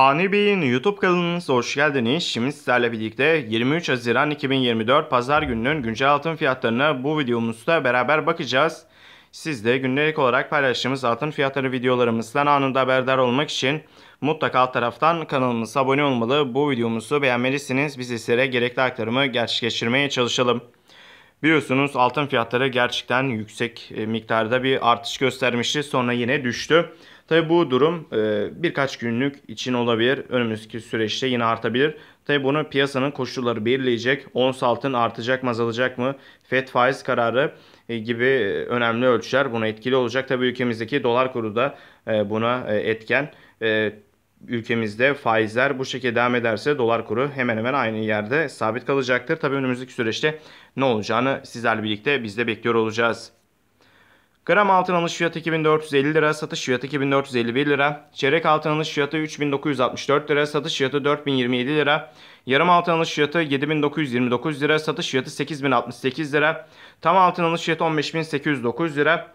Ani Bey'in YouTube kanalınıza hoş geldiniz. Şimdi sizlerle birlikte 23 Haziran 2024 Pazar gününün güncel altın fiyatlarına bu videomuzda beraber bakacağız. Siz de günlük olarak paylaştığımız altın fiyatları videolarımızdan anında haberdar olmak için mutlaka alt taraftan kanalımıza abone olmalı. Bu videomuzu beğenmelisiniz. Biz sizlere gerekli aktarımı gerçekleştirmeye çalışalım. Biliyorsunuz altın fiyatları gerçekten yüksek e, miktarda bir artış göstermişti. Sonra yine düştü. Tabi bu durum e, birkaç günlük için olabilir. Önümüzdeki süreçte yine artabilir. Tabi bunu piyasanın koşulları belirleyecek. Ons altın artacak mı azalacak mı? FED faiz kararı e, gibi önemli ölçüler buna etkili olacak. Tabi ülkemizdeki dolar kuru da buna etken ülkemizde faizler bu şekilde devam ederse dolar kuru hemen hemen aynı yerde sabit kalacaktır. Tabii önümüzdeki süreçte ne olacağını sizlerle birlikte biz de bekliyor olacağız. Gram altın alış fiyatı 2450 lira, satış fiyatı 2451 lira. Çeyrek altın alış fiyatı 3964 lira, satış fiyatı 4027 lira. Yarım altın alış fiyatı 7929 lira, satış fiyatı 8068 lira. Tam altın alış fiyatı 15809 lira.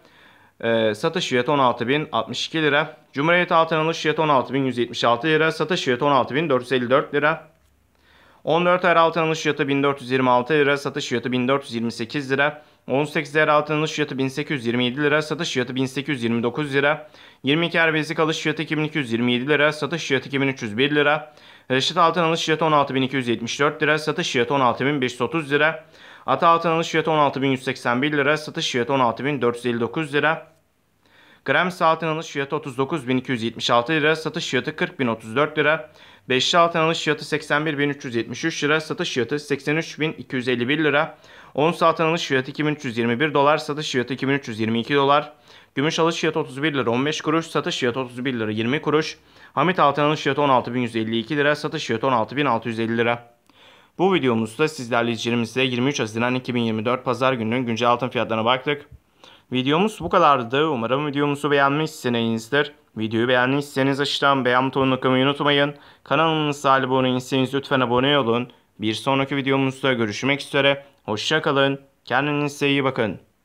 E, satış fiyatı 16.062 lira. Cumhuriyet altın alış fiyatı 16.176 lira. Satış fiyatı 16.454 lira. 14 er altın alış fiyatı 1426 lira. Satış fiyatı 1428 lira. 18 er altın alış fiyatı 1827 lira. Satış fiyatı 1829 lira. 22 er bezik alış fiyatı 2227 lira. Satış fiyatı 2301 lira. Reşit altın alış fiyatı 16274 lira. Satış fiyatı 16530 lira. Ata altın alış fiyatı 16.181 lira. Satış fiyatı 16.459 lira. Gram altın alış fiyatı 39.276 lira. Satış fiyatı 40.034 lira. Beşli altın alış fiyatı 81.373 lira. Satış fiyatı 83.251 lira. Ons altın alış fiyatı 2321 dolar. Satış fiyatı 2322 dolar. Gümüş alış fiyatı 31 lira 15 kuruş. Satış fiyatı 31 lira 20 kuruş. Hamit altın alış fiyatı 16.152 lira. Satış fiyatı 16.650 lira. Bu videomuzda sizlerle izleyicilerimizle 23 Haziran 2024 Pazar gününün güncel altın fiyatlarına baktık. Videomuz bu kadardı. Umarım videomuzu beğenmişsinizdir. Videoyu beğendiyseniz aşağıdan beğen butonunu kımayı unutmayın. Kanalımıza abone değilseniz lütfen abone olun. Bir sonraki videomuzda görüşmek üzere. Hoşçakalın. Kendinize iyi bakın.